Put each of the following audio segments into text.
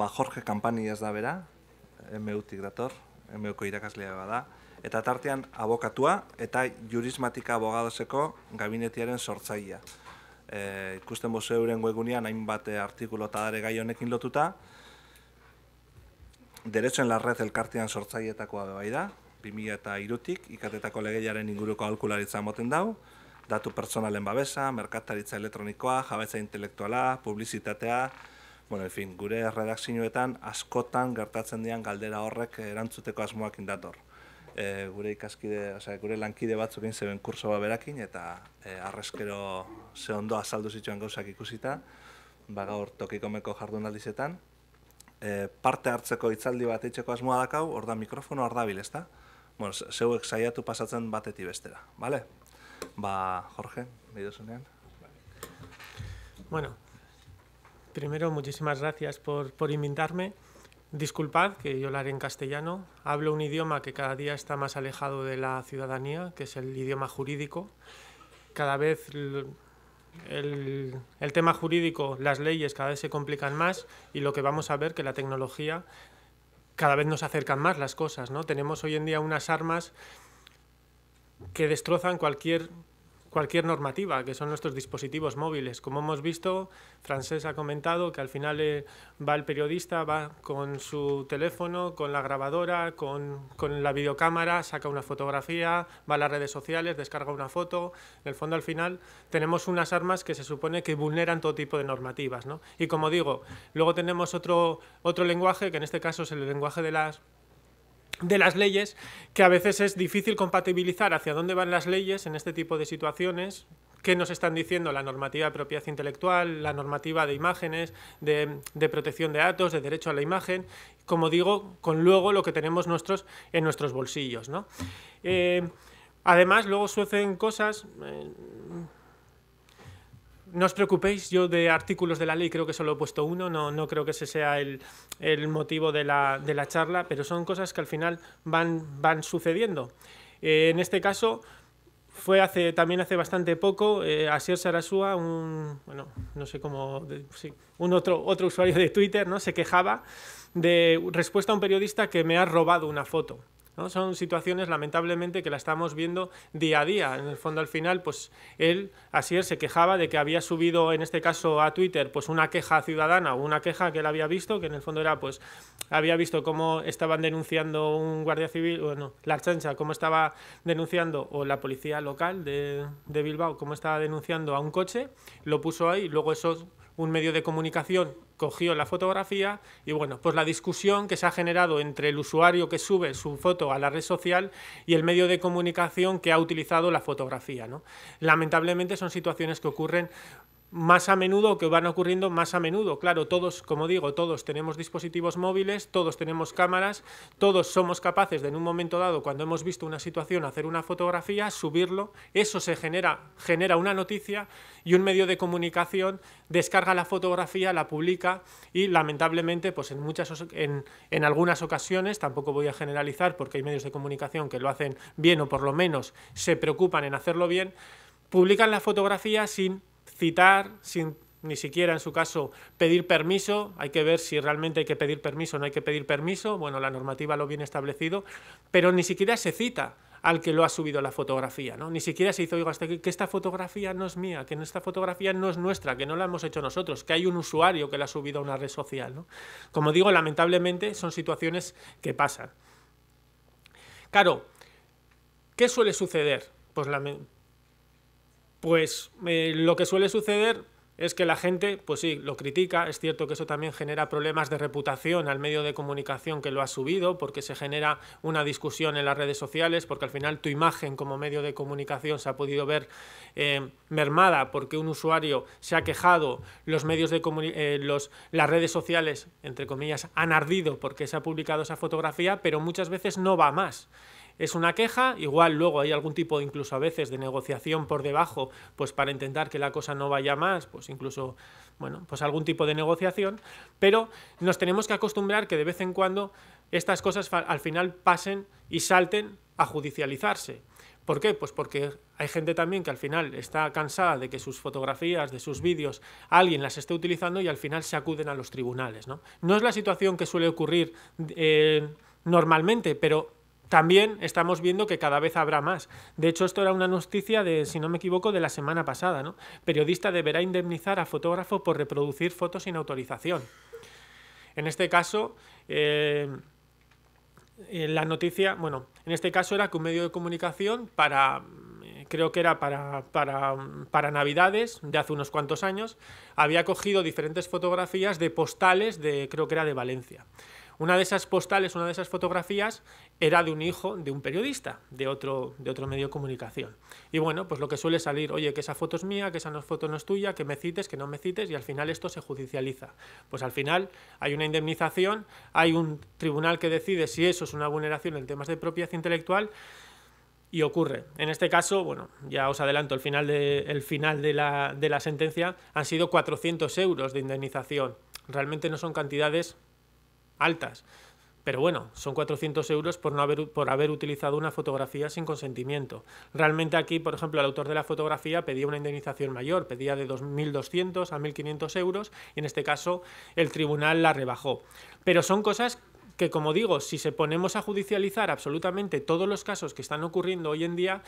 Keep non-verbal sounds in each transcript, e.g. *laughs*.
Ba, Jorge Kampani ez da bera, emeutik dator, emeuko irakaslea bada, eta tartean abokatua eta jurismatika abogadozeko gabinetiaren sortzailea. E, ikusten bozu euren webunean hainbat artikulo eta gai honekin lotuta, Derechoen larrez elkartian sortzaietakoa bai da, 2000 eta irutik, ikatetako legeiaren inguruko alkularitza moten dau, datu pertsonalen babesa, merkataritza elektronikoa, jabetza intelektuala, publizitatea, Bueno, en fin, gure redakzioetan askotan gertatzen dian galdera horrek erantzuteko asmoakin dator. E, eh, gure ikaskide, osea, gure lankide batzukin zeben kursoa berakin eta e, eh, arrezkero ze ondo azaldu zituen gauzak ikusita, ba gaur tokikomeko jardunaldizetan. E, eh, parte hartzeko itzaldi bat eitzeko asmoa dakau, hor mikrofono hor dabil, ezta? Bueno, zeuek saiatu pasatzen bateti bestera, bale? Ba, Jorge, nahi Bueno, Primero, muchísimas gracias por, invitarme. Disculpad que yo lo haré en castellano. Hablo un idioma que cada día está más alejado de la ciudadanía, que es el idioma jurídico. Cada vez el, tema jurídico, las leyes cada vez se complican más y lo que vamos a ver que la tecnología cada vez nos acercan más las cosas. ¿no? Tenemos hoy en día unas armas que destrozan cualquier cualquier normativa, que son nuestros dispositivos móviles. Como hemos visto, frances ha comentado que al final eh, va el periodista, va con su teléfono, con la grabadora, con, la videocámara, saca una fotografía, va a las redes sociales, descarga una foto. En el fondo, al final, tenemos unas armas que se supone que vulneran todo tipo de normativas. Y como digo, luego tenemos otro, otro lenguaje, que en este caso es el lenguaje de las de las leyes, que a veces es difícil compatibilizar hacia dónde van las leyes en este tipo de situaciones, qué nos están diciendo la normativa de propiedad intelectual, la normativa de imágenes, de, protección de datos, de derecho a la imagen, como digo, con luego lo que tenemos en nuestros bolsillos. Eh, además, luego suceden cosas... Eh, no os preocupéis, yo de artículos de la ley creo que solo he puesto uno, no, no creo que ese sea el, motivo de la, charla, pero son cosas que al final van, van sucediendo. Eh, en este caso fue hace, también hace bastante poco, a eh, Asier Sarasúa, un, bueno, no sé cómo, un otro, otro usuario de Twitter, ¿no? se quejaba de respuesta a un periodista que me ha robado una foto. Son situaciones, lamentablemente, que la estamos viendo día a día. En el fondo, al final, pues él, Asier, se quejaba de que había subido, en este caso a Twitter, pues una queja ciudadana o una queja que él había visto, que en el fondo era, pues, había visto cómo estaban denunciando un guardia civil, bueno, la chancha, cómo estaba denunciando, o la policía local de, de Bilbao, cómo estaba denunciando a un coche, lo puso ahí, luego eso un medio de comunicación cogió la fotografía y bueno, pues la discusión que se ha generado entre el usuario que sube su foto a la red social y el medio de comunicación que ha utilizado la fotografía. ¿no? Lamentablemente son situaciones que ocurren más a menudo, que van ocurriendo más a menudo. Claro, todos, como digo, todos tenemos dispositivos móviles, todos tenemos cámaras, todos somos capaces de en un momento dado, cuando hemos visto una situación, hacer una fotografía, subirlo, eso se genera, genera una noticia y un medio de comunicación descarga la fotografía, la publica y lamentablemente, pues en muchas en, en algunas ocasiones, tampoco voy a generalizar porque hay medios de comunicación que lo hacen bien o por lo menos se preocupan en hacerlo bien, publican la fotografía sin citar sin ni siquiera en su caso pedir permiso, hay que ver si realmente hay que pedir permiso o no hay que pedir permiso, bueno, la normativa lo viene establecido, pero ni siquiera se cita al que lo ha subido la fotografía, Ni siquiera se hizo, oiga, este, que esta fotografía no es mía, que esta fotografía no es nuestra, que no la hemos hecho nosotros, que hay un usuario que la ha subido a una red social, Como digo, lamentablemente son situaciones que pasan. Claro, ¿qué suele suceder? Pues la pues eh, lo que suele suceder es que la gente, pues sí, lo critica, es cierto que eso también genera problemas de reputación al medio de comunicación que lo ha subido, porque se genera una discusión en las redes sociales, porque al final tu imagen como medio de comunicación se ha podido ver eh, mermada porque un usuario se ha quejado, los medios de eh, los, las redes sociales, entre comillas, han ardido porque se ha publicado esa fotografía, pero muchas veces no va más es una queja, igual luego hay algún tipo incluso a veces de negociación por debajo, pues para intentar que la cosa no vaya más, pues incluso, bueno, pues algún tipo de negociación, pero nos tenemos que acostumbrar que de vez en cuando estas cosas al final pasen y salten a judicializarse. ¿Por qué? Pues porque hay gente también que al final está cansada de que sus fotografías, de sus vídeos, alguien las esté utilizando y al final se acuden a los tribunales. No, no es la situación que suele ocurrir eh, normalmente, pero también estamos viendo que cada vez habrá más. De hecho, esto era una noticia de, si no me equivoco, de la semana pasada, ¿no? Periodista deberá indemnizar a fotógrafo por reproducir fotos sin autorización. En este caso, eh, eh, la noticia, bueno, en este caso era que un medio de comunicación para eh, creo que era para, para, para, Navidades, de hace unos cuantos años, había cogido diferentes fotografías de postales de, creo que era de Valencia. Una de esas postales, una de esas fotografías, era de un hijo de un periodista de otro, de otro medio de comunicación. Y bueno, pues lo que suele salir, oye, que esa foto es mía, que esa foto no es tuya, que me cites, que no me cites, y al final esto se judicializa. Pues al final hay una indemnización, hay un tribunal que decide si eso es una vulneración en temas de propiedad intelectual, y ocurre. En este caso, bueno, ya os adelanto, el final de, final de, la, de la sentencia han sido 400 euros de indemnización. Realmente no son cantidades altas. Pero bueno, son 400 euros por, no haber, por haber utilizado una fotografía sin consentimiento. Realmente aquí, por ejemplo, el autor de la fotografía pedía una indemnización mayor, pedía de 2.200 a 1.500 euros y en este caso el tribunal la rebajó. Pero son cosas que como digo, si se ponemos a judicializar absolutamente todos los casos que están ocurriendo hoy en día,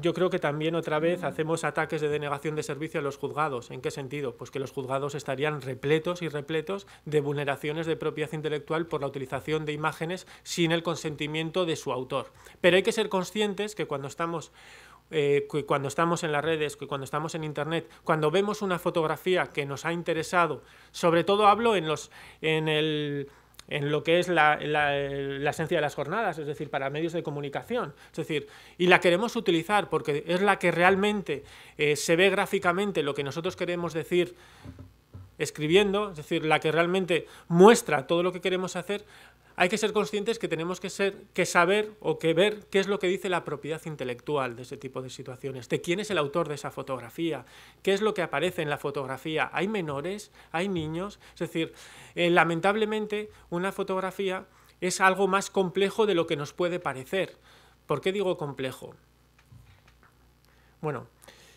yo creo que también otra vez hacemos ataques de denegación de servicio a los juzgados. ¿En qué sentido? Pues que los juzgados estarían repletos y repletos de vulneraciones de propiedad intelectual por la utilización de imágenes sin el consentimiento de su autor. Pero hay que ser conscientes que cuando estamos eh, cuando estamos en las redes, cuando estamos en Internet, cuando vemos una fotografía que nos ha interesado, sobre todo hablo en, los, en el en lo que es la, la, esencia de las jornadas, es decir, para medios de comunicación. Es decir, y la queremos utilizar porque es la que realmente eh, se ve gráficamente lo que nosotros queremos decir escribiendo, es decir, la que realmente muestra todo lo que queremos hacer hay que ser conscientes que tenemos que, saber o que ver qué es lo que dice la propiedad intelectual de ese tipo de situaciones, de quién es el autor de esa fotografía, qué es lo que aparece en la fotografía. ¿Hay menores? ¿Hay niños? Es decir, eh, lamentablemente una fotografía es algo más complejo de lo que nos puede parecer. ¿Por qué digo complejo? Bueno,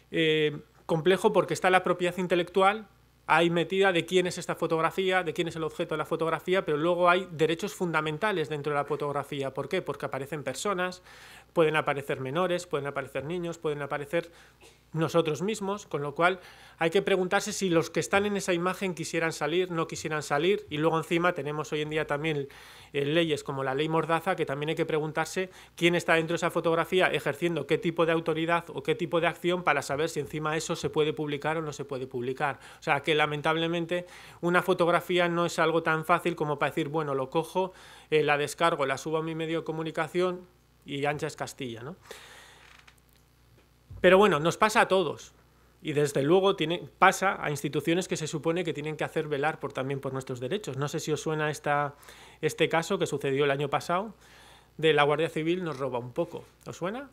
eh, complejo porque está la propiedad intelectual, hay metida de quién es esta fotografía, de quién es el objeto de la fotografía, pero luego hay derechos fundamentales dentro de la fotografía. ¿Por qué? Porque aparecen personas, pueden aparecer menores, pueden aparecer niños, pueden aparecer nosotros mismos, con lo cual hay que preguntarse si los que están en esa imagen quisieran salir, no quisieran salir, y luego encima tenemos hoy en día también eh, leyes como la ley Mordaza, que también hay que preguntarse quién está dentro de esa fotografía ejerciendo qué tipo de autoridad o qué tipo de acción para saber si encima eso se puede publicar o no se puede publicar. O sea que lamentablemente una fotografía no es algo tan fácil como para decir, bueno, lo cojo, eh, la descargo, la subo a mi medio de comunicación, y ancha es Castilla, ¿no? Pero bueno, nos pasa a todos. Y desde luego pasa a instituciones que se supone que tienen que hacer velar por, también por nuestros derechos. No sé si os suena este caso que sucedió el año pasado de la Guardia Civil nos roba un poco. ¿Os suena?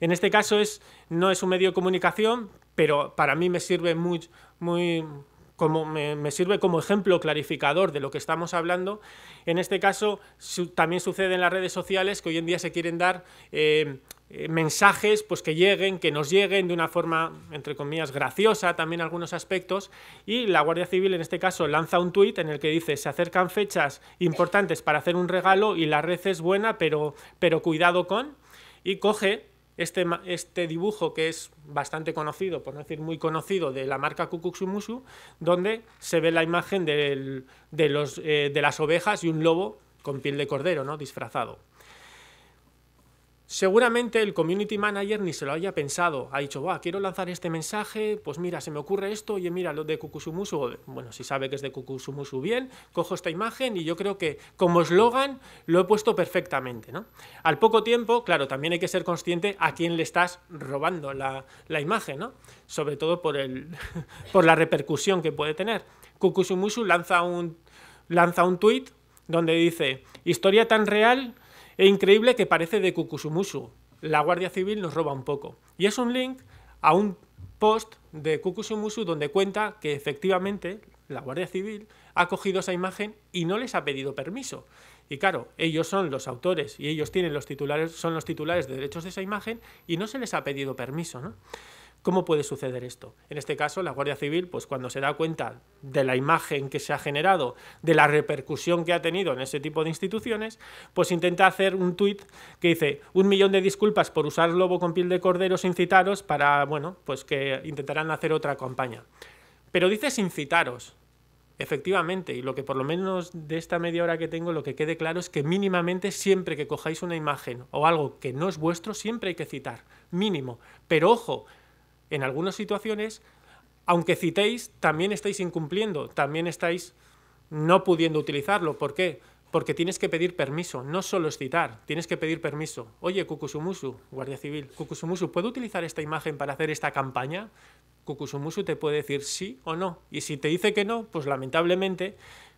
En este caso es, no es un medio de comunicación, pero para mí me sirve muy, muy, como me, sirve como ejemplo clarificador de lo que estamos hablando. En este caso, también sucede en las redes sociales que hoy en día se quieren dar eh, eh, mensajes pues que lleguen, que nos lleguen de una forma, entre comillas, graciosa también algunos aspectos. Y la Guardia Civil, en este caso, lanza un tuit en el que dice se acercan fechas importantes para hacer un regalo y la red es buena, pero, pero cuidado con. Y coge este, este, dibujo que es bastante conocido, por no decir muy conocido, de la marca Musu, donde se ve la imagen de, eh, de las ovejas y un lobo con piel de cordero, ¿no? disfrazado. Seguramente el community manager ni se lo haya pensado. Ha dicho, quiero lanzar este mensaje, pues mira, se me ocurre esto, oye, mira, lo de Kukusumusu, bueno, si sabe que es de Kukusumusu, bien, cojo esta imagen y yo creo que como eslogan lo he puesto perfectamente, ¿no? Al poco tiempo, claro, también hay que ser consciente a quién le estás robando la, imagen, Sobre todo por, *laughs* por la repercusión que puede tener. Kukusumusu lanza un, lanza un tweet donde dice, historia tan real e increíble que parece de Kukusumushu. La Guardia Civil nos roba un poco. Y es un link a un post de Kukusumushu donde cuenta que efectivamente la Guardia Civil ha cogido esa imagen y no les ha pedido permiso. Y claro, ellos son los autores y ellos tienen los titulares, son los titulares de derechos de esa imagen y no se les ha pedido permiso, ¿no? ¿Cómo puede suceder esto? En este caso, la Guardia Civil, pues cuando se da cuenta de la imagen que se ha generado, de la repercusión que ha tenido en ese tipo de instituciones, pues intenta hacer un tuit que dice un millón de disculpas por usar lobo con piel de cordero sin citaros para, bueno, pues que intentarán hacer otra campaña. Pero dice sin citaros, Efectivamente, y lo que por lo menos de esta media hora que tengo, lo que quede claro es que mínimamente siempre que cojáis una imagen o algo que no es vuestro, siempre hay que citar, mínimo. Pero ojo, en algunas situaciones, aunque citéis, también estáis incumpliendo, también estáis no pudiendo utilizarlo. ¿Por qué? Porque tienes que pedir permiso, no solo es citar, tienes que pedir permiso. Oye, kukusumusu Guardia Civil, kukusumusu ¿puedo utilizar esta imagen para hacer esta campaña? Cucusumusu te puede decir sí o no. Y si te dice que no, pues lamentablemente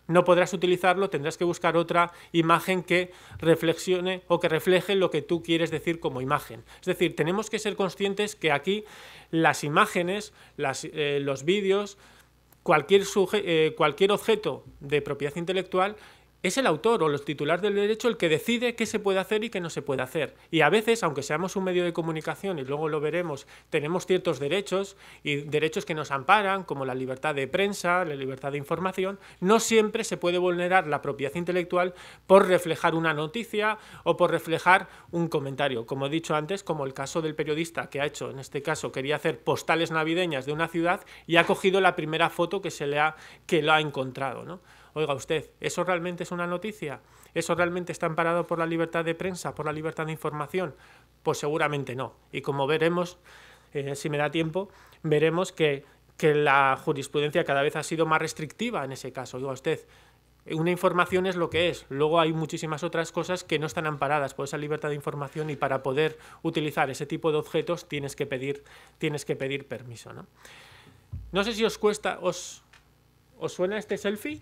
no podrás utilizarlo, tendrás que buscar otra imagen que reflexione o que refleje lo que tú quieres decir como imagen. Es decir, tenemos que ser conscientes que aquí las imágenes, eh, los vídeos, cualquier, eh, cualquier objeto de propiedad intelectual es el autor o los titulares del derecho el que decide qué se puede hacer y qué no se puede hacer. Y a veces, aunque seamos un medio de comunicación, y luego lo veremos, tenemos ciertos derechos y derechos que nos amparan, como la libertad de prensa, la libertad de información, no siempre se puede vulnerar la propiedad intelectual por reflejar una noticia o por reflejar un comentario. Como he dicho antes, como el caso del periodista que ha hecho, en este caso, quería hacer postales navideñas de una ciudad y ha cogido la primera foto que se le ha, que lo ha encontrado. ¿no? Oiga usted, ¿eso realmente es una noticia? ¿Eso realmente está amparado por la libertad de prensa, por la libertad de información? Pues seguramente no. Y como veremos, eh, si me da tiempo, veremos que, la jurisprudencia cada vez ha sido más restrictiva en ese caso. Oiga usted, una información es lo que es. Luego hay muchísimas otras cosas que no están amparadas por esa libertad de información y para poder utilizar ese tipo de objetos tienes que pedir, tienes que pedir permiso. ¿no? no sé si os cuesta, os, ¿os suena este selfie?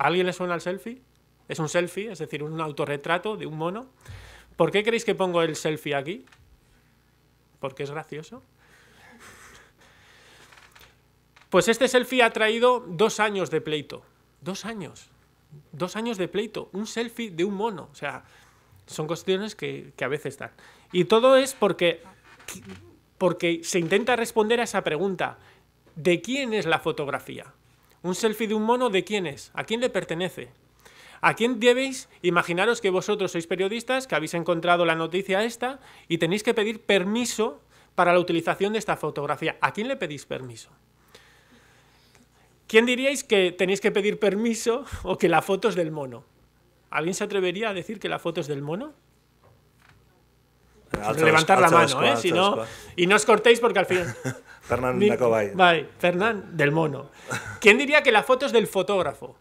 alguien le suena el selfie? Es un selfie, es decir, un autorretrato de un mono. ¿Por qué creéis que pongo el selfie aquí? Porque es gracioso. Pues este selfie ha traído dos años de pleito. Dos años. Dos años de pleito. Un selfie de un mono. O sea, son cuestiones que, a veces están. Y todo es porque, porque se intenta responder a esa pregunta. ¿De quién es la fotografía? ¿Un selfie de un mono de quién es? ¿A quién le pertenece? ¿A quién debéis? Imaginaros que vosotros sois periodistas, que habéis encontrado la noticia esta y tenéis que pedir permiso para la utilización de esta fotografía. ¿A quién le pedís permiso? ¿Quién diríais que tenéis que pedir permiso o que la foto es del mono? ¿Alguien se atrevería a decir que la foto es del mono? levantar la mano, eh? si no... Y no os cortéis porque al final... *laughs* Fernán del Mono. ¿Quién diría que la foto es del fotógrafo?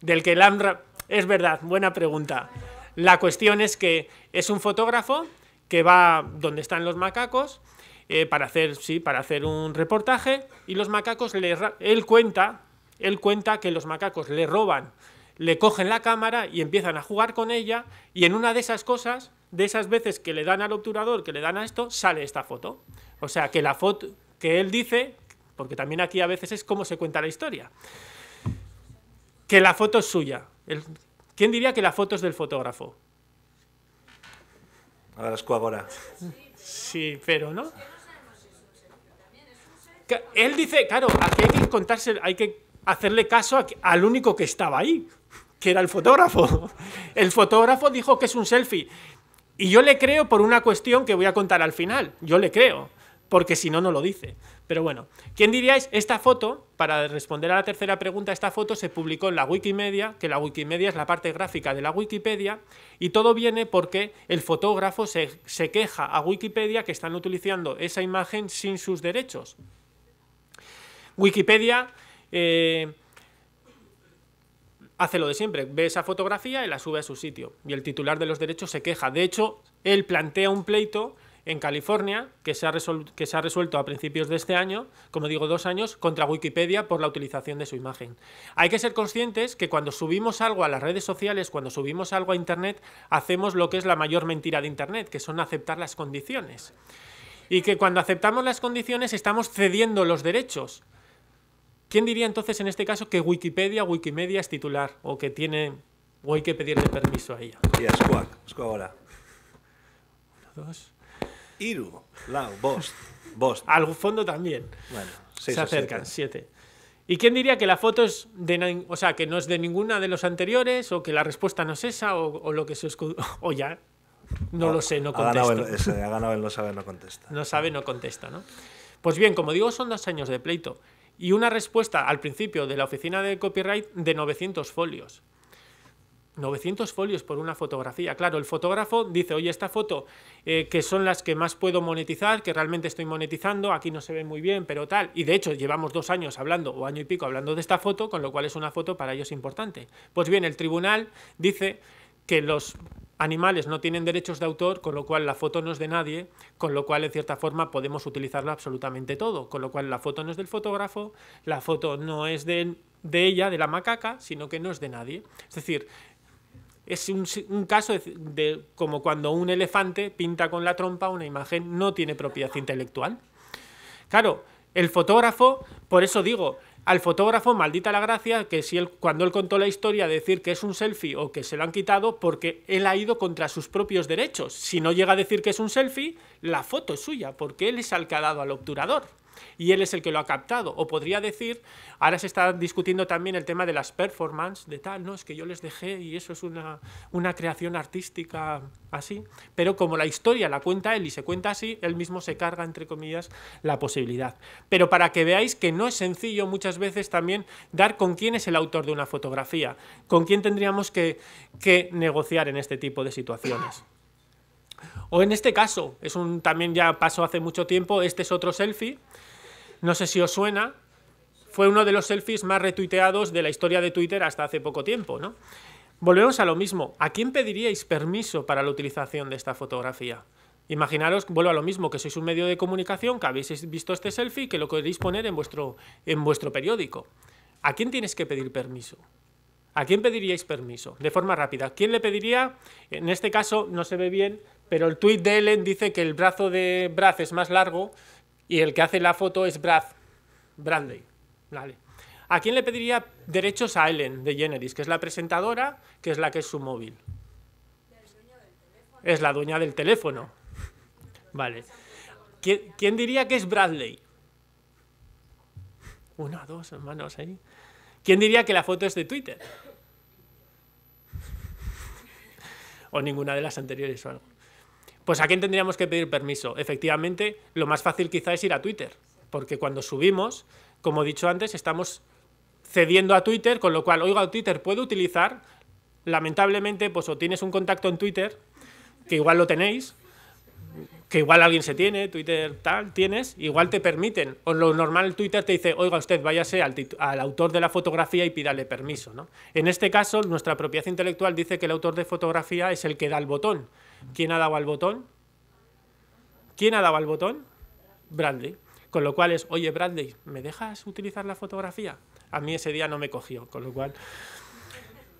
Del que el Es verdad, buena pregunta. La cuestión es que es un fotógrafo que va donde están los macacos eh, para, hacer, sí, para hacer un reportaje y los macacos le... Él cuenta, él cuenta que los macacos le roban le cogen la cámara y empiezan a jugar con ella y en una de esas cosas de esas veces que le dan al obturador, que le dan a esto, sale esta foto. O sea, que la foto que él dice, porque también aquí a veces es cómo se cuenta la historia, que la foto es suya. ¿Quién diría que la foto es del fotógrafo? Ahora es ahora. Sí, pero ¿no? él dice, claro, aquí hay que contarse, hay que hacerle caso al único que estaba ahí, que era el fotógrafo. El fotógrafo dijo que es un selfie. Y yo le creo por una cuestión que voy a contar al final. Yo le creo, porque si no, no lo dice. Pero bueno, ¿quién diríais? Esta foto, para responder a la tercera pregunta, esta foto se publicó en la Wikimedia, que la Wikimedia es la parte gráfica de la Wikipedia, y todo viene porque el fotógrafo se, queja a Wikipedia que están utilizando esa imagen sin sus derechos. Wikipedia eh, hace lo de siempre, ve esa fotografía y la sube a su sitio. Y el titular de los derechos se queja. De hecho, él plantea un pleito en California que se ha, que se ha resuelto a principios de este año, como digo, dos años, contra Wikipedia por la utilización de su imagen. Hay que ser conscientes que cuando subimos algo a las redes sociales, cuando subimos algo a Internet, hacemos lo que es la mayor mentira de Internet, que son aceptar las condiciones. Y que cuando aceptamos las condiciones estamos cediendo los derechos. ¿Quién diría entonces en este caso que Wikipedia, Wikimedia es titular o que tiene o hay que pedirle permiso a ella? Y a ahora. Uno, dos. Iru, Lau, Bost, Bost. Al fondo también. Bueno, seis se acercan, siete. ¿Y quién diría que la foto es de, o sea, que no es de ninguna de los anteriores o que la respuesta no es esa o, lo que se *laughs* o ya no lo sé, no contesta. no sabe, no contesta. No sabe, no contesta, ¿no? Pues bien, como digo, son dos años de pleito y una respuesta al principio de la oficina de copyright de 900 folios. 900 folios por una fotografía. Claro, el fotógrafo dice, oye, esta foto, eh, que son las que más puedo monetizar, que realmente estoy monetizando, aquí no se ve muy bien, pero tal. Y de hecho, llevamos dos años hablando, o año y pico, hablando de esta foto, con lo cual es una foto para ellos importante. Pues bien, el tribunal dice que los animales no tienen derechos de autor, con lo cual la foto no es de nadie, con lo cual en cierta forma podemos utilizarla absolutamente todo, con lo cual la foto no es del fotógrafo, la foto no es de, ella, de la macaca, sino que no es de nadie. Es decir, es un, caso de, como cuando un elefante pinta con la trompa una imagen, no tiene propiedad intelectual. Claro, el fotógrafo, por eso digo, al fotógrafo, maldita la gracia, que si él, cuando él contó la historia decir que es un selfie o que se lo han quitado porque él ha ido contra sus propios derechos. Si no llega a decir que es un selfie, la foto es suya, porque él es al que ha dado al obturador y él es el que lo ha captado. O podría decir, ahora se está discutiendo también el tema de las performances, de tal, no, es que yo les dejé y eso es una, creación artística así. Pero como la historia la cuenta él y se cuenta así, él mismo se carga, entre comillas, la posibilidad. Pero para que veáis que no es sencillo muchas veces también dar con quién es el autor de una fotografía, con quién tendríamos que, que negociar en este tipo de situaciones. O en este caso, es un también ya pasó hace mucho tiempo, este es otro selfie no sé si os suena, fue uno de los selfies más retuiteados de la historia de Twitter hasta hace poco tiempo, ¿no? Volvemos a lo mismo. ¿A quién pediríais permiso para la utilización de esta fotografía? Imaginaros, vuelvo a lo mismo, que sois un medio de comunicación, que habéis visto este selfie, que lo queréis poner en vuestro, en vuestro periódico. ¿A quién tienes que pedir permiso? ¿A quién pediríais permiso? De forma rápida. ¿Quién le pediría? En este caso no se ve bien, pero el tweet de Ellen dice que el brazo de Braz es más largo, y el que hace la foto es Brad Vale. ¿A quién le pediría derechos a Ellen de Generis, que es la presentadora, que es la que es su móvil? Es la dueña del teléfono. Vale. ¿Quién, diría que es Bradley? Una, dos hermanos ahí. ¿Quién diría que la foto es de Twitter? o ninguna de las anteriores o algo. Pues a quién tendríamos que pedir permiso. Efectivamente, lo más fácil quizá es ir a Twitter, porque cuando subimos, como he dicho antes, estamos cediendo a Twitter, con lo cual, oiga, Twitter puede utilizar, lamentablemente, pues o tienes un contacto en Twitter, que igual lo tenéis, que igual alguien se tiene, Twitter tal, tienes, igual te permiten. O lo normal Twitter te dice, oiga usted, váyase al, autor de la fotografía y pídale permiso. En este caso, nuestra propiedad intelectual dice que el autor de fotografía es el que da el botón. ¿Quién ha dado al botón? ¿Quién ha dado al botón? Bradley. Con lo cual es, oye Bradley, ¿me dejas utilizar la fotografía? A mí ese día no me cogió, con lo cual...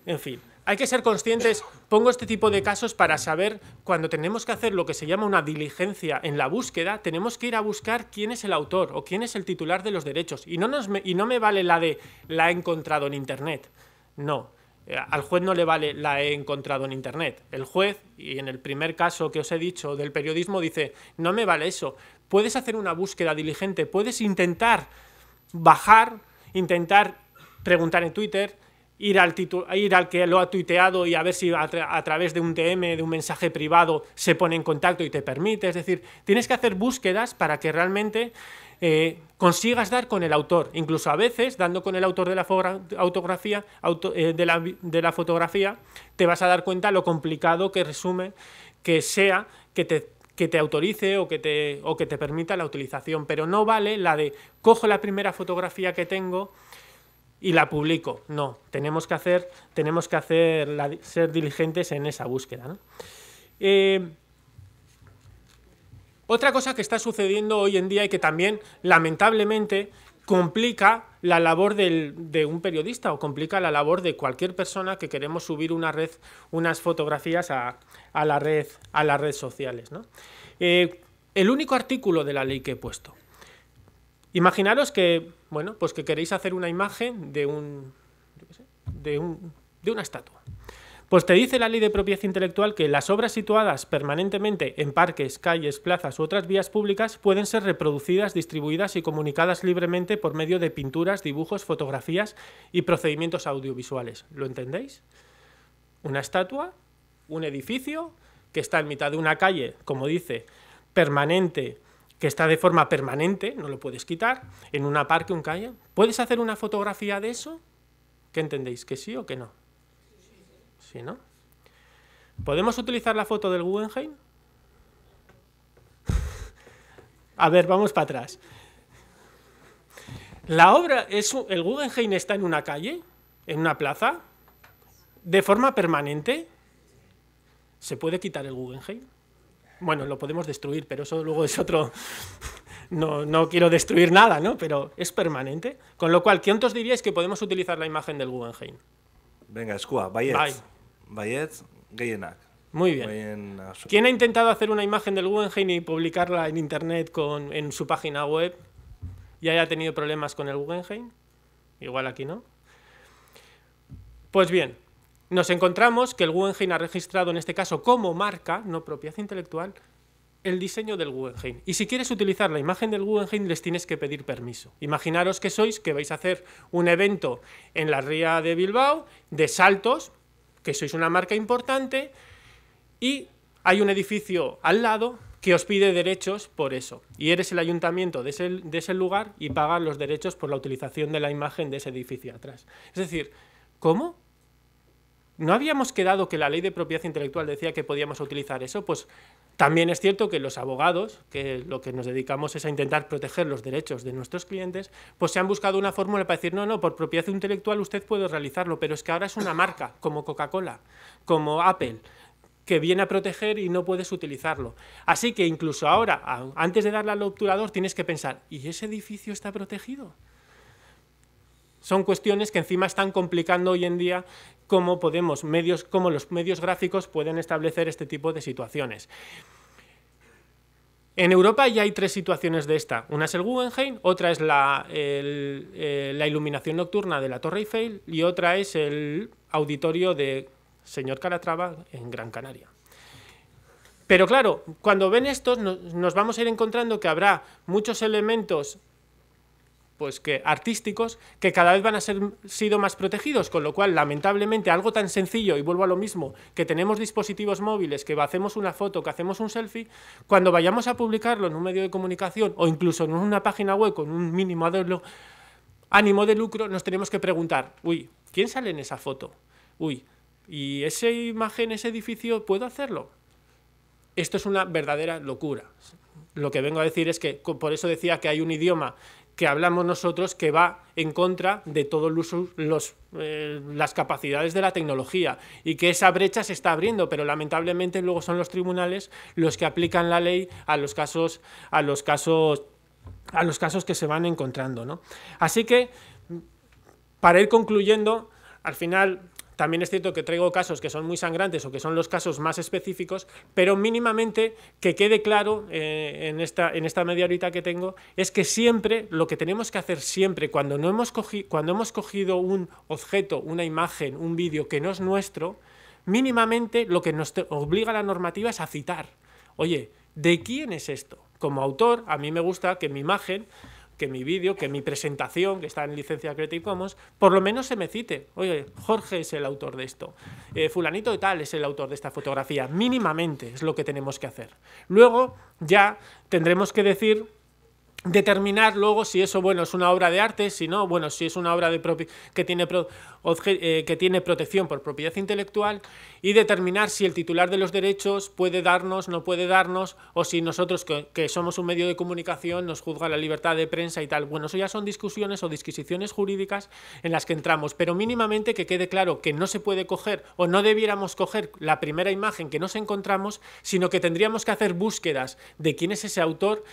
En fin, hay que ser conscientes, pongo este tipo de casos para saber cuando tenemos que hacer lo que se llama una diligencia en la búsqueda, tenemos que ir a buscar quién es el autor o quién es el titular de los derechos. Y no, nos, y no me vale la de la he encontrado en Internet. No, eh, al juez no le vale la he encontrado en internet. El juez, y en el primer caso que os he dicho del periodismo, dice, no me vale eso. Puedes hacer una búsqueda diligente, puedes intentar bajar, intentar preguntar en Twitter, ir al, ir al que lo ha tuiteado y a ver si a, través de un TM, de un mensaje privado, se pone en contacto y te permite. Es decir, tienes que hacer búsquedas para que realmente eh, consigas dar con el autor. Incluso a veces, dando con el autor de la, autografía, eh, de, la de la fotografía, te vas a dar cuenta lo complicado que resume que sea que te que te autorice o que te, o que te permita la utilización, pero no vale la de cojo la primera fotografía que tengo, y la publico. No, tenemos que hacer, tenemos que hacer ser diligentes en esa búsqueda. Eh, otra cosa que está sucediendo hoy en día y que también lamentablemente complica la labor de un periodista o complica la labor de cualquier persona que queremos subir una red, unas fotografías a, la red, a las redes sociales. Eh, el único artículo de la ley que he puesto. Imaginaros que bueno, pues que queréis hacer una imagen de un, de, un, de una estatua. Pues te dice la ley de propiedad intelectual que las obras situadas permanentemente en parques, calles, plazas u otras vías públicas pueden ser reproducidas, distribuidas y comunicadas libremente por medio de pinturas, dibujos, fotografías y procedimientos audiovisuales. ¿Lo entendéis? Una estatua, un edificio que está en mitad de una calle, como dice, permanente, que está de forma permanente, no lo puedes quitar, en una parque, un calle. ¿Puedes hacer una fotografía de eso? ¿Qué entendéis? ¿Que sí o que no? Sí, ¿no? ¿Podemos utilizar la foto del Guggenheim? *laughs* A ver, vamos para atrás. La obra es el Guggenheim está en una calle, en una plaza, de forma permanente. ¿Se puede quitar el Guggenheim? Bueno, lo podemos destruir, pero eso luego es otro... *laughs* No, quiero destruir nada, ¿no? Pero es permanente. Con lo cual, ¿quién os diríais que podemos utilizar la imagen del Guggenheim? Venga, escua. Bayez. Bayez, Muy bien. Ah, ¿Quién ha intentado hacer una imagen del Guggenheim y publicarla en internet con, en su página web y haya tenido problemas con el Guggenheim? Igual aquí no. Pues bien, nos encontramos que el Guggenheim ha registrado en este caso como marca, no propiedad intelectual, el diseño del Guggenheim. Y si quieres utilizar la imagen del Guggenheim, les tienes que pedir permiso. Imaginaros que sois, que vais a hacer un evento en la ría de Bilbao, de saltos, que sois una marca importante, y hay un edificio al lado que os pide derechos por eso. Y eres el ayuntamiento de ese, de ese lugar y pagas los derechos por la utilización de la imagen de ese edificio atrás. Es decir, ¿cómo? ¿No habíamos quedado que la ley de propiedad intelectual decía que podíamos utilizar eso? Pues también es cierto que los abogados, que lo que nos dedicamos es a intentar proteger los derechos de nuestros clientes, pues se han buscado una fórmula para decir, no, no, por propiedad intelectual usted puede realizarlo, pero es que ahora es una marca, como Coca-Cola, como Apple que viene a proteger y no puedes utilizarlo. Así que incluso ahora, antes de darle al obturador, tienes que pensar, ¿y ese edificio está protegido? Son cuestiones que encima están complicando hoy en día cómo podemos, medios, cómo los medios gráficos pueden establecer este tipo de situaciones. En Europa ya hay tres situaciones de esta. Una es el Guggenheim, otra es la, eh, la iluminación nocturna de la Torre Eiffel y otra es el auditorio de señor Calatrava en Gran Canaria. Pero claro, cuando ven estos nos vamos a ir encontrando que habrá muchos elementos pues que artísticos que cada vez van a ser sido más protegidos, con lo cual lamentablemente algo tan sencillo y vuelvo a lo mismo, que tenemos dispositivos móviles, que hacemos una foto, que hacemos un selfie, cuando vayamos a publicarlo en un medio de comunicación o incluso en una página web con un mínimo ánimo de lucro, nos tenemos que preguntar, uy, ¿quién sale en esa foto? Uy, ¿y esa imagen, ese edificio, puedo hacerlo? Esto es una verdadera locura. Lo que vengo a decir es que por eso decía que hay un idioma que hablamos nosotros que va en contra de todas los, eh, las capacidades de la tecnología y que esa brecha se está abriendo, pero lamentablemente luego son los tribunales los que aplican la ley a los casos, a los casos, a los casos que se van encontrando. ¿no? Así que, para ir concluyendo, al final también es cierto que traigo casos que son muy sangrantes o que son los casos más específicos, pero mínimamente que quede claro eh, en, esta, en esta media horita que tengo es que siempre, lo que tenemos que hacer siempre, cuando, no hemos, cogido, cuando hemos cogido un objeto, una imagen, un vídeo que no es nuestro, mínimamente lo que nos obliga la normativa es a citar. Oye, ¿de quién es esto? Como autor, a mí me gusta que mi imagen que mi vídeo, que mi presentación, que está en licencia Creative Commons, por lo menos se me cite. Oye, Jorge es el autor de esto, eh, fulanito de tal es el autor de esta fotografía, mínimamente es lo que tenemos que hacer. Luego ya tendremos que decir determinar luego si eso bueno es una obra de arte, si no, bueno, si es una obra de que tiene eh, que tiene protección por propiedad intelectual y determinar si el titular de los derechos puede darnos, no puede darnos o si nosotros que, que, somos un medio de comunicación nos juzga la libertad de prensa y tal. Bueno, eso ya son discusiones o disquisiciones jurídicas en las que entramos, pero mínimamente que quede claro que no se puede coger o no debiéramos coger la primera imagen que nos encontramos, sino que tendríamos que hacer búsquedas de quién es ese autor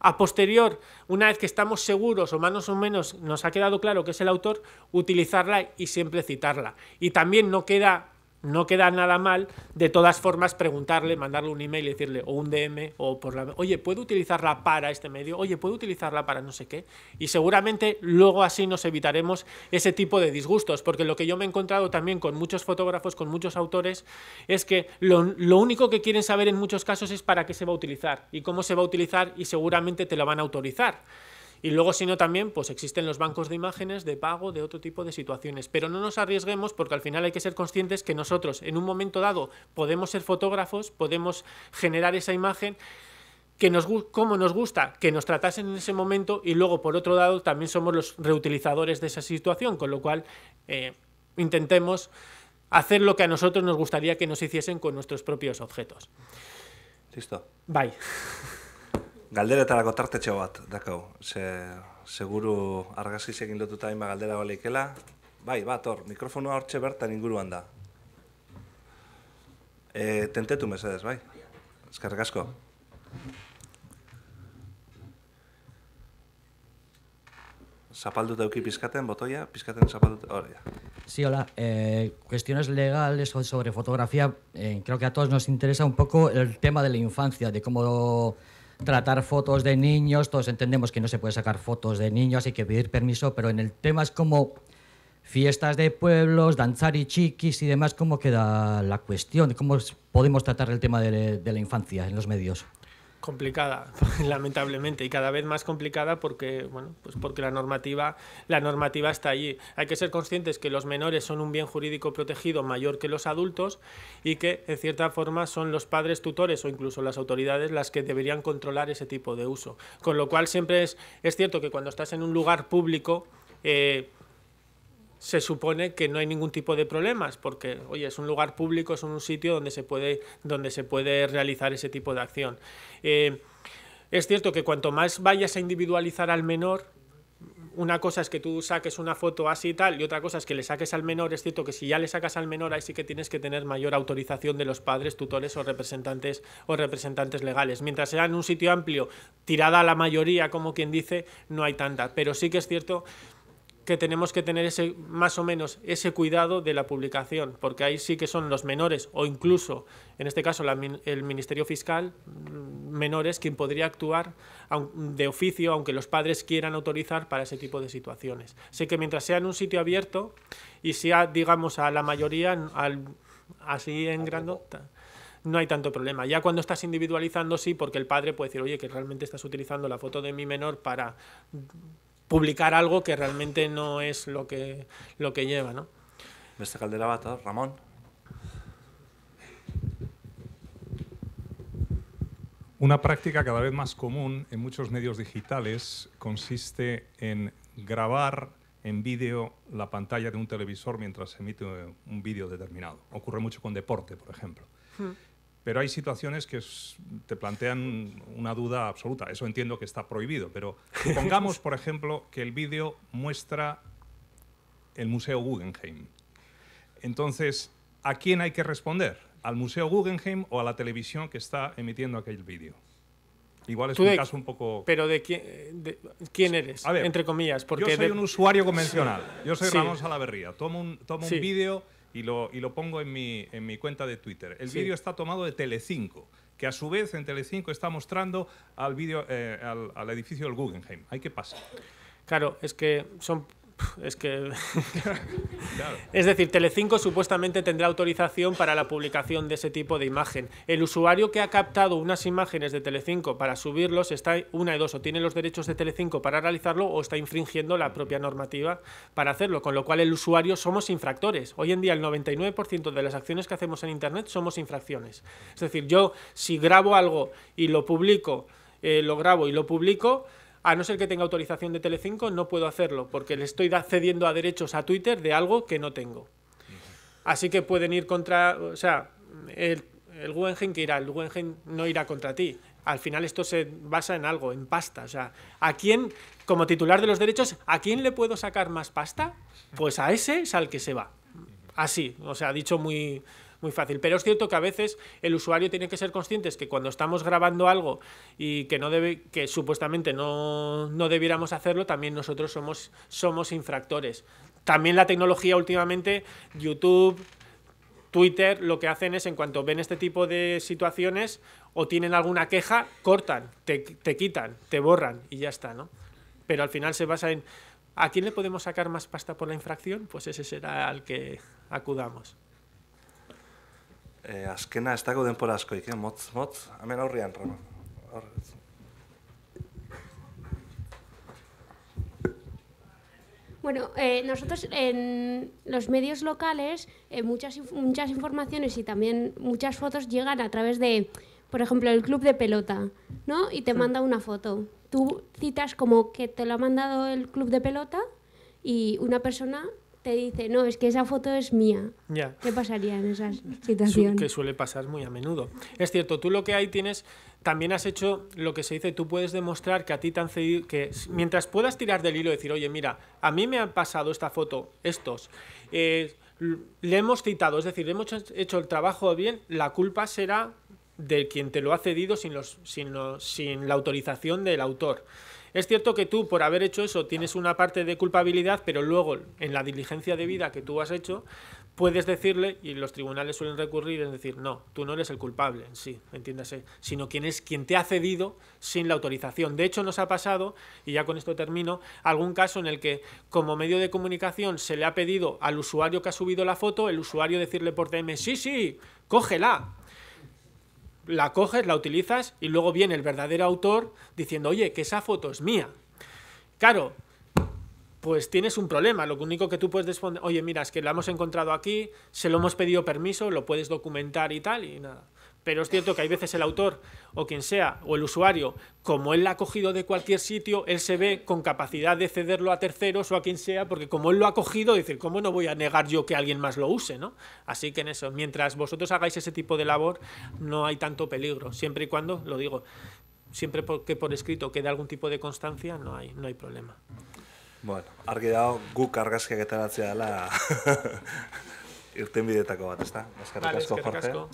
a posterior, una vez que estamos seguros o más o menos nos ha quedado claro que es el autor, utilizarla y siempre citarla. Y también no queda no queda nada mal, de todas formas, preguntarle, mandarle un email y decirle, o un DM, o por la. Oye, ¿puedo utilizarla para este medio? Oye, ¿puedo utilizarla para no sé qué? Y seguramente luego así nos evitaremos ese tipo de disgustos, porque lo que yo me he encontrado también con muchos fotógrafos, con muchos autores, es que lo, lo único que quieren saber en muchos casos es para qué se va a utilizar y cómo se va a utilizar, y seguramente te lo van a autorizar. Y luego, si no, también pues existen los bancos de imágenes, de pago, de otro tipo de situaciones. Pero no nos arriesguemos porque al final hay que ser conscientes que nosotros, en un momento dado, podemos ser fotógrafos, podemos generar esa imagen que nos, como nos gusta que nos tratasen en ese momento y luego, por otro lado, también somos los reutilizadores de esa situación, con lo cual eh, intentemos hacer lo que a nosotros nos gustaría que nos hiciesen con nuestros propios objetos. Listo. Bye. *laughs* galderetarako tartetxo bat, dakau. Ze, seguru argazkiz egin lotuta hain galdera baleikela. Bai, bat, hor, mikrofonua hortxe bertan inguruan da. E, tentetu mesedez, bai? Ezkarrik asko. Zapalduta euki pizkaten, botoia, pizkaten zapalduta, hori. Sí, hola. Eh, cuestiones legales sobre fotografía. Eh, creo que a todos nos interesa un poco el tema de la infancia, de cómo... tratar fotos de niños, todos entendemos que no se puede sacar fotos de niños, hay que pedir permiso, pero en el tema es como fiestas de pueblos, danzar y chiquis y demás, ¿cómo queda la cuestión? ¿Cómo podemos tratar el tema de, de la infancia en los medios? complicada, *laughs* lamentablemente, y cada vez más complicada porque, bueno, pues porque la normativa, la normativa está allí. Hay que ser conscientes que los menores son un bien jurídico protegido mayor que los adultos y que, en cierta forma, son los padres tutores o incluso las autoridades las que deberían controlar ese tipo de uso. Con lo cual siempre es, es cierto que cuando estás en un lugar público, eh, se supone que no hay ningún tipo de problemas porque oye es un lugar público es un sitio donde se puede donde se puede realizar ese tipo de acción eh, es cierto que cuanto más vayas a individualizar al menor una cosa es que tú saques una foto así y tal, y otra cosa es que le saques al menor. Es cierto que si ya le sacas al menor, ahí sí que tienes que tener mayor autorización de los padres, tutores o representantes o representantes legales. Mientras sea en un sitio amplio, tirada a la mayoría, como quien dice, no hay tanta. Pero sí que es cierto que tenemos que tener ese, más o menos ese cuidado de la publicación, porque ahí sí que son los menores o incluso, en este caso, el Ministerio Fiscal, mm, menores quien podría actuar de oficio, aunque los padres quieran autorizar para ese tipo de situaciones. Sé que mientras sea en un sitio abierto y sea, digamos, a la mayoría, al, así en grande, no hay tanto problema. Ya cuando estás individualizando, sí, porque el padre puede decir, oye, que realmente estás utilizando la foto de mi menor para publicar algo que realmente no es lo que, lo que lleva, ¿no? Beste la Una práctica cada vez más común en muchos medios digitales consiste en grabar en vídeo la pantalla de un televisor mientras se emite un vídeo determinado. Ocurre mucho con deporte, por ejemplo. Hmm. Pero hay situaciones que te plantean una duda absoluta. Eso entiendo que está prohibido, pero supongamos, *laughs* por ejemplo, que el vídeo muestra el Museo Guggenheim. Entonces, ¿a quién hay que responder? ¿Al Museo Guggenheim o a la televisión que está emitiendo aquel vídeo? Igual es un caso un poco. Pero de quién, eres, a ver, entre comillas. Porque yo soy un usuario convencional. Yo soy sí. Ramón Salaverría. Tomo un, tomo un vídeo y lo, pongo en mi, cuenta de Twitter. El vídeo está tomado de Telecinco que a su vez en Telecinco está mostrando al, eh, al, al edificio del Guggenheim. Hay que pasar. Claro, es que son es que. *laughs* Es decir, Telecinco supuestamente tendrá autorización para la publicación de ese tipo de imagen. El usuario que ha captado unas imágenes de Telecinco para subirlos está una de dos, o tiene los derechos de Telecinco para realizarlo o está infringiendo la propia normativa para hacerlo. Con lo cual, el usuario somos infractores. Hoy en día, el 99% de las acciones que hacemos en Internet somos infracciones. Es decir, yo si grabo algo y lo publico, eh, lo grabo y lo publico a no ser que tenga autorización de Telecinco, no puedo hacerlo, porque le estoy cediendo a derechos a Twitter de algo que no tengo. Así que pueden ir contra... O sea, el, el que irá, el Guggenheim no irá contra ti. Al final esto se basa en algo, en pasta. O sea, ¿a quién, como titular de los derechos, a quién le puedo sacar más pasta? Pues a ese es al que se va. Así, o sea, dicho muy, muy fácil. Pero es cierto que a veces el usuario tiene que ser consciente que cuando estamos grabando algo y que no debe, que supuestamente no, debiéramos hacerlo, también nosotros somos, somos infractores. También la tecnología últimamente, YouTube, Twitter lo que hacen es, en cuanto ven este tipo de situaciones o tienen alguna queja, cortan, te, te, quitan, te borran y ya está, ¿no? Pero al final se basa en, ¿a quién le podemos sacar más pasta por la infracción? Pues ese será al que acudamos eh, azkena ez dago temporada? askoik, motz, motz, hemen aurrian, Bueno, eh, nosotros en los medios locales eh, muchas, muchas informaciones y también muchas fotos llegan a través de, por ejemplo, el club de pelota, ¿no? Y te manda una foto. Tú citas como que te lo ha mandado el club de pelota y una persona te dice, no, es que esa foto es mía. ¿Qué pasaría en esas situaciones? que suele pasar muy a menudo. Es cierto, tú lo que hay tienes, también has hecho lo que se dice, tú puedes demostrar que a ti te han cedido, que mientras puedas tirar del hilo y decir, oye, mira, a mí me han pasado esta foto, estos, eh, le hemos citado, es decir, le hemos hecho el trabajo bien, la culpa será de quien te lo ha cedido sin, los, sin, sin la autorización del autor. Es cierto que tú, por haber hecho eso, tienes una parte de culpabilidad, pero luego, en la diligencia de vida que tú has hecho, puedes decirle, y los tribunales suelen recurrir, es decir, no, tú no eres el culpable en sí, entiéndase, sino quien es quien te ha cedido sin la autorización. De hecho, nos ha pasado, y ya con esto termino, algún caso en el que como medio de comunicación se le ha pedido al usuario que ha subido la foto, el usuario decirle por DM, sí, sí, cógela la coges, la utilizas y luego viene el verdadero autor diciendo, oye, que esa foto es mía. Claro, pues tienes un problema. Lo único que tú puedes responder, oye, mira, es que la hemos encontrado aquí, se lo hemos pedido permiso, lo puedes documentar y tal, y nada. Pero es cierto que hay veces el autor o quien sea, o el usuario, como él lo ha cogido de cualquier sitio, él se ve con capacidad de cederlo a terceros o a quien sea, porque como él lo ha cogido, dice, ¿cómo no voy a negar yo que alguien más lo use? ¿no? Así que en eso, mientras vosotros hagáis ese tipo de labor, no hay tanto peligro, siempre y cuando, lo digo, siempre que por escrito quede algún tipo de constancia, no hay, no hay problema. Bueno, argi dago guk argazkiak etaratzea dela *laughs* bat, asko,